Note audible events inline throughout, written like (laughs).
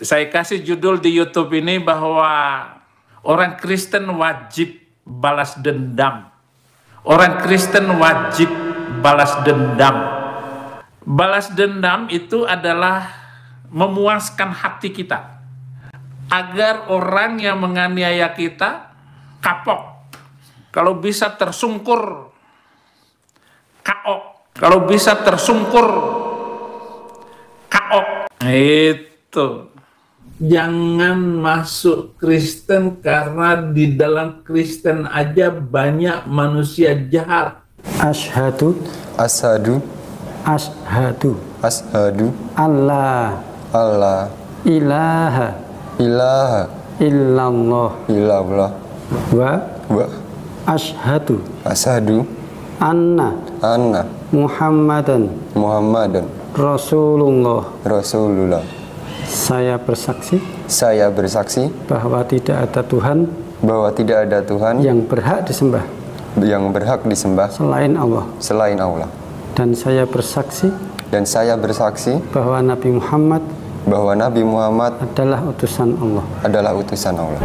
Saya kasih judul di YouTube ini bahwa orang Kristen wajib balas dendam. Orang Kristen wajib balas dendam. Balas dendam itu adalah memuaskan hati kita agar orang yang menganiaya kita kapok. Kalau bisa tersungkur, kaok. Kalau bisa tersungkur, kaok. Nah, itu jangan masuk Kristen karena di dalam Kristen aja banyak manusia jahat. Ashadu Ashadu Ashadu Ashadu Allah Allah Ilaha Ilaha Illallah Illallah Wa Wa Ashadu Ashadu Anna Anna Muhammadan Muhammadan Rasulullah Rasulullah saya bersaksi. Saya bersaksi bahwa tidak ada Tuhan. Bahwa tidak ada Tuhan yang berhak disembah. Yang berhak disembah selain Allah. Selain Allah. Dan saya bersaksi. Dan saya bersaksi bahwa Nabi Muhammad. Bahwa Nabi Muhammad adalah utusan Allah. Adalah utusan Allah.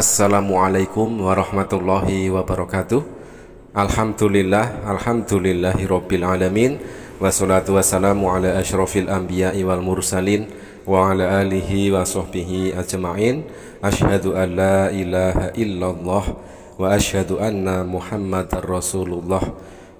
Assalamualaikum warahmatullahi wabarakatuh Alhamdulillah Alhamdulillahi Rabbil Alamin Wassalatu wassalamu ala ashrafil anbiya wal mursalin Wa ala alihi wa sahbihi ajma'in Ashadu an la ilaha illallah Wa ashadu anna muhammad rasulullah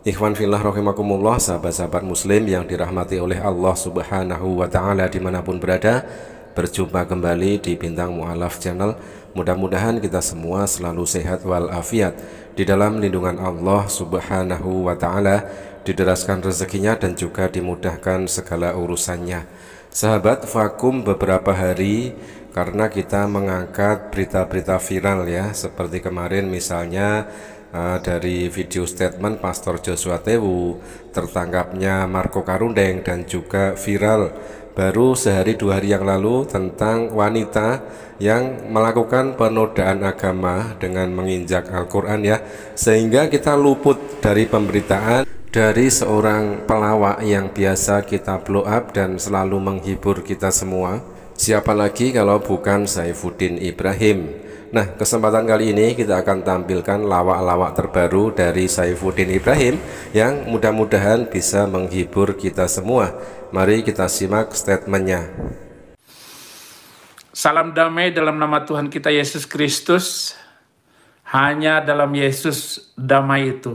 Ikhwan fillah rahimakumullah Sahabat-sahabat muslim yang dirahmati oleh Allah subhanahu wa ta'ala dimanapun berada Berjumpa kembali di Bintang Mu'alaf Channel. Mudah-mudahan kita semua selalu sehat walafiat di dalam lindungan Allah Subhanahu wa taala, dideraskan rezekinya dan juga dimudahkan segala urusannya. Sahabat, vakum beberapa hari karena kita mengangkat berita-berita viral ya, seperti kemarin misalnya Eh, dari video statement Pastor Joshua Tewu tertangkapnya Marco Karundeng dan juga viral baru sehari dua hari yang lalu tentang wanita yang melakukan penodaan agama dengan menginjak Al-Quran ya sehingga kita luput dari pemberitaan dari seorang pelawak yang biasa kita blow up dan selalu menghibur kita semua. Siapa lagi kalau bukan Saifuddin Ibrahim? Nah, kesempatan kali ini kita akan tampilkan lawak-lawak terbaru dari Saifuddin Ibrahim yang mudah-mudahan bisa menghibur kita semua. Mari kita simak statementnya. Salam damai dalam nama Tuhan kita Yesus Kristus. Hanya dalam Yesus damai itu.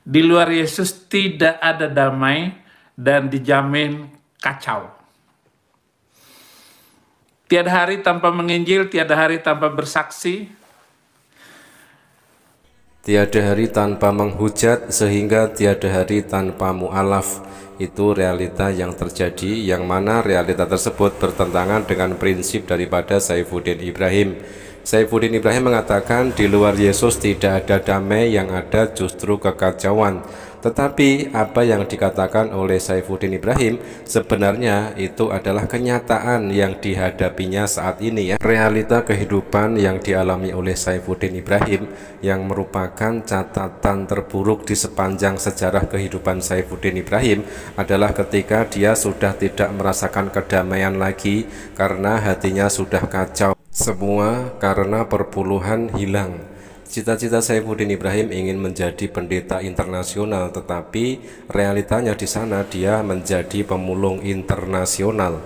Di luar Yesus tidak ada damai dan dijamin kacau. Tiada hari tanpa menginjil, tiada hari tanpa bersaksi. Tiada hari tanpa menghujat sehingga tiada hari tanpa mualaf. Itu realita yang terjadi yang mana realita tersebut bertentangan dengan prinsip daripada Saifuddin Ibrahim. Saifuddin Ibrahim mengatakan di luar Yesus tidak ada damai yang ada justru kekacauan. Tetapi apa yang dikatakan oleh Saifuddin Ibrahim sebenarnya itu adalah kenyataan yang dihadapinya saat ini ya. Realita kehidupan yang dialami oleh Saifuddin Ibrahim yang merupakan catatan terburuk di sepanjang sejarah kehidupan Saifuddin Ibrahim adalah ketika dia sudah tidak merasakan kedamaian lagi karena hatinya sudah kacau. Semua karena perpuluhan hilang Cita-cita Saifuddin Ibrahim ingin menjadi pendeta internasional tetapi realitanya di sana dia menjadi pemulung internasional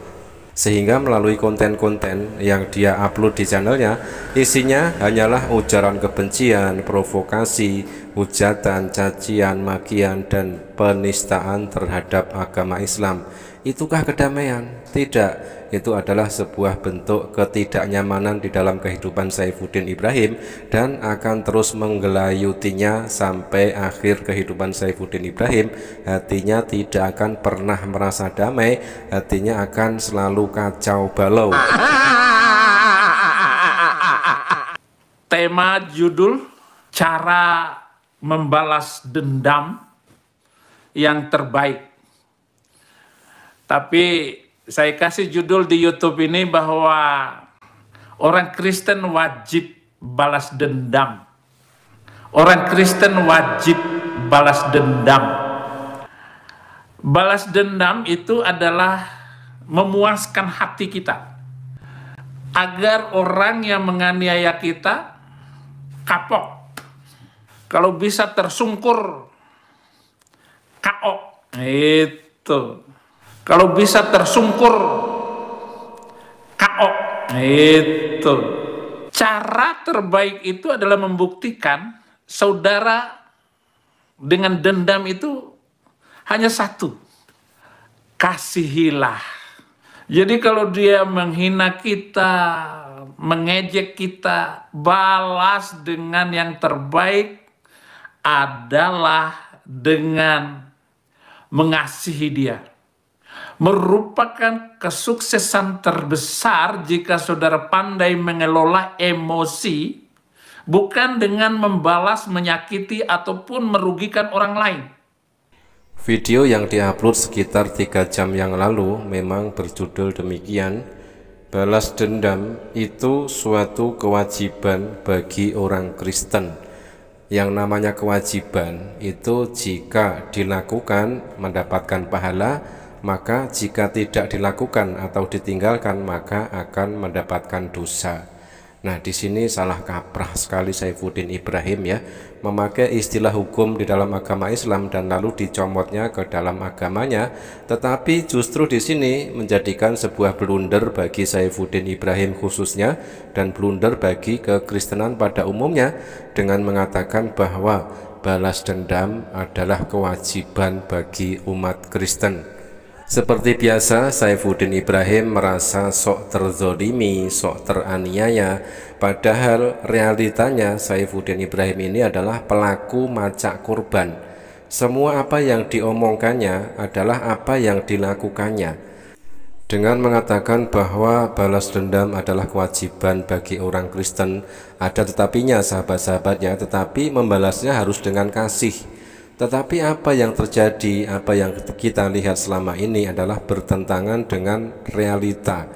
sehingga melalui konten-konten yang dia upload di channelnya isinya hanyalah ujaran kebencian, provokasi, hujatan, cacian, makian, dan penistaan terhadap agama Islam. Itukah kedamaian? Tidak itu adalah sebuah bentuk ketidaknyamanan di dalam kehidupan Saifuddin Ibrahim dan akan terus menggelayutinya sampai akhir kehidupan Saifuddin Ibrahim hatinya tidak akan pernah merasa damai hatinya akan selalu kacau balau (laughs) tema judul cara membalas dendam yang terbaik. Tapi saya kasih judul di YouTube ini bahwa orang Kristen wajib balas dendam. Orang Kristen wajib balas dendam. Balas dendam itu adalah memuaskan hati kita. Agar orang yang menganiaya kita kapok. Kalau bisa tersungkur, kaok. Itu. Kalau bisa tersungkur kaok. Itu. Cara terbaik itu adalah membuktikan saudara dengan dendam itu hanya satu. Kasihilah. Jadi kalau dia menghina kita, mengejek kita, balas dengan yang terbaik adalah dengan mengasihi dia merupakan kesuksesan terbesar jika saudara pandai mengelola emosi, bukan dengan membalas, menyakiti, ataupun merugikan orang lain. Video yang diupload sekitar tiga jam yang lalu memang berjudul demikian. Balas dendam itu suatu kewajiban bagi orang Kristen. Yang namanya kewajiban itu jika dilakukan mendapatkan pahala, maka jika tidak dilakukan atau ditinggalkan maka akan mendapatkan dosa. Nah, di sini salah kaprah sekali Saifuddin Ibrahim ya, memakai istilah hukum di dalam agama Islam dan lalu dicomotnya ke dalam agamanya, tetapi justru di sini menjadikan sebuah blunder bagi Saifuddin Ibrahim khususnya dan blunder bagi kekristenan pada umumnya dengan mengatakan bahwa balas dendam adalah kewajiban bagi umat Kristen. Seperti biasa, Saifuddin Ibrahim merasa sok terzolimi, sok teraniaya, padahal realitanya Saifuddin Ibrahim ini adalah pelaku macak kurban. Semua apa yang diomongkannya adalah apa yang dilakukannya. Dengan mengatakan bahwa balas dendam adalah kewajiban bagi orang Kristen, ada tetapinya sahabat-sahabatnya, tetapi membalasnya harus dengan kasih tetapi apa yang terjadi, apa yang kita lihat selama ini adalah bertentangan dengan realita.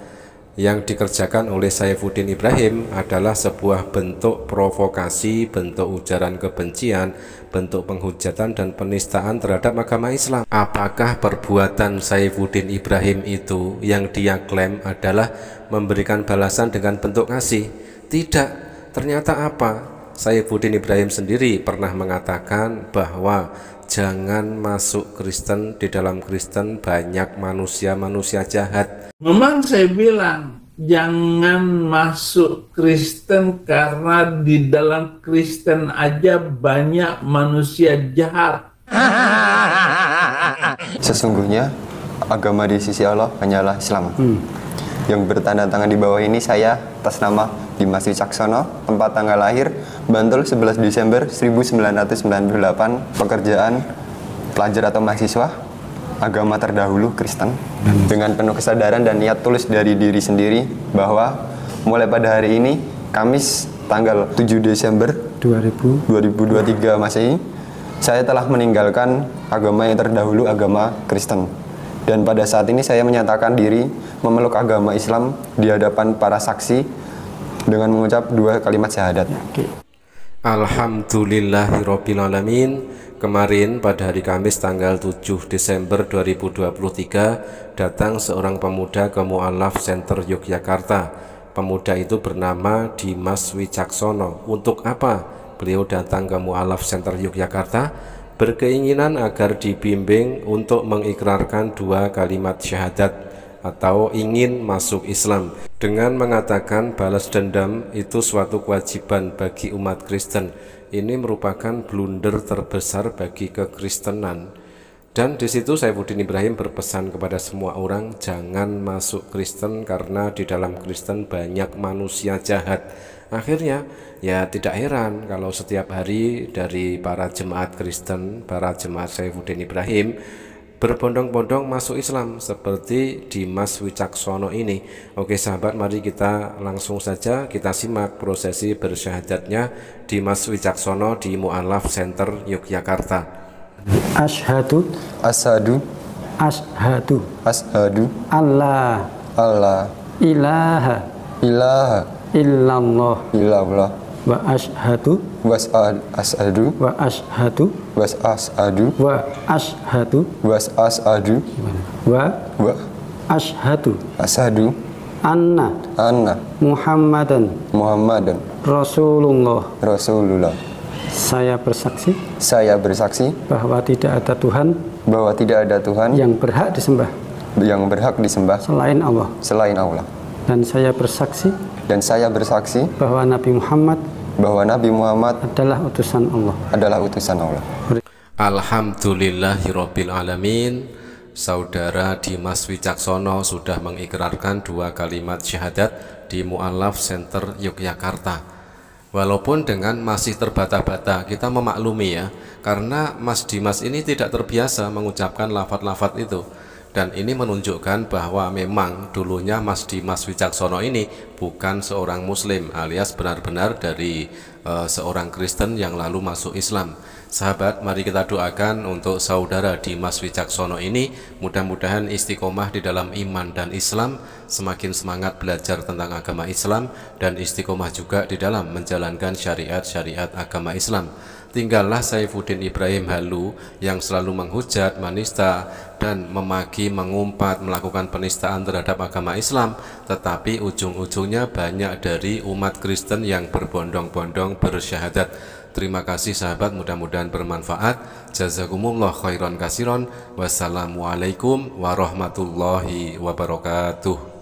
Yang dikerjakan oleh Saifuddin Ibrahim adalah sebuah bentuk provokasi, bentuk ujaran kebencian, bentuk penghujatan dan penistaan terhadap agama Islam. Apakah perbuatan Saifuddin Ibrahim itu yang dia klaim adalah memberikan balasan dengan bentuk kasih? Tidak. Ternyata apa? Saya Sayyibuddin Ibrahim sendiri pernah mengatakan bahwa jangan masuk Kristen di dalam Kristen banyak manusia-manusia jahat. Memang saya bilang jangan masuk Kristen karena di dalam Kristen aja banyak manusia jahat. Sesungguhnya agama di sisi Allah hanyalah Islam. Hmm yang bertanda tangan di bawah ini saya atas nama Dimas Wicaksono, tempat tanggal lahir Bantul 11 Desember 1998, pekerjaan pelajar atau mahasiswa, agama terdahulu Kristen. Dengan penuh kesadaran dan niat tulis dari diri sendiri bahwa mulai pada hari ini Kamis tanggal 7 Desember 2000 2023 Masehi saya telah meninggalkan agama yang terdahulu agama Kristen. Dan pada saat ini saya menyatakan diri memeluk agama Islam di hadapan para saksi dengan mengucap dua kalimat syahadat. Alhamdulillahirobbilalamin. Kemarin pada hari Kamis tanggal 7 Desember 2023 Datang seorang pemuda ke Mu'alaf Center Yogyakarta Pemuda itu bernama Dimas Wicaksono Untuk apa beliau datang ke Mu'alaf Center Yogyakarta? berkeinginan agar dibimbing untuk mengikrarkan dua kalimat syahadat atau ingin masuk Islam dengan mengatakan balas dendam itu suatu kewajiban bagi umat Kristen. Ini merupakan blunder terbesar bagi kekristenan dan di situ Saifuddin Ibrahim berpesan kepada semua orang jangan masuk Kristen karena di dalam Kristen banyak manusia jahat. Akhirnya ya tidak heran kalau setiap hari dari para jemaat Kristen, para jemaat Saifuddin Ibrahim berbondong-bondong masuk Islam seperti di Mas Wicaksono ini. Oke sahabat, mari kita langsung saja kita simak prosesi bersyahadatnya di Mas Wicaksono di Mu'alaf Center Yogyakarta. Ashadu. Ashadu. Ashadu. Ashadu. Allah. Allah. Ilaha. Ilaha. Illallah. Illallah. Wa ashadu. Wa ashadu. Wa ashadu. Wa ashadu. Wa ashadu. Wa ashadu. Wa. Wa. Ashadu. Ashadu. Anna. Anna. Muhammadan. Muhammadan. Rasulullah. Rasulullah. Saya bersaksi. Saya bersaksi bahwa tidak ada Tuhan. Bahwa tidak ada Tuhan yang berhak disembah. Yang berhak disembah selain Allah. Selain Allah. Dan saya bersaksi. Dan saya bersaksi bahwa Nabi Muhammad bahwa Nabi Muhammad adalah utusan Allah. Adalah utusan Allah. Alhamdulillahirobbilalamin, Saudara Dimas Wicaksono sudah mengikrarkan dua kalimat syahadat di Mu'alaf Center Yogyakarta walaupun dengan masih terbata-bata kita memaklumi ya karena Mas Dimas ini tidak terbiasa mengucapkan lafat-lafat itu dan ini menunjukkan bahwa memang dulunya Mas Dimas Wicaksono ini bukan seorang muslim alias benar-benar dari uh, seorang Kristen yang lalu masuk Islam Sahabat, mari kita doakan untuk saudara di Mas Wicaksono ini mudah-mudahan istiqomah di dalam iman dan Islam, semakin semangat belajar tentang agama Islam dan istiqomah juga di dalam menjalankan syariat-syariat agama Islam. Tinggallah Saifuddin Ibrahim Halu yang selalu menghujat, manista, dan memaki, mengumpat, melakukan penistaan terhadap agama Islam, tetapi ujung-ujungnya banyak dari umat Kristen yang berbondong-bondong bersyahadat Terima kasih sahabat, mudah-mudahan bermanfaat. Jazakumullah khairan kasiron. Wassalamualaikum warahmatullahi wabarakatuh.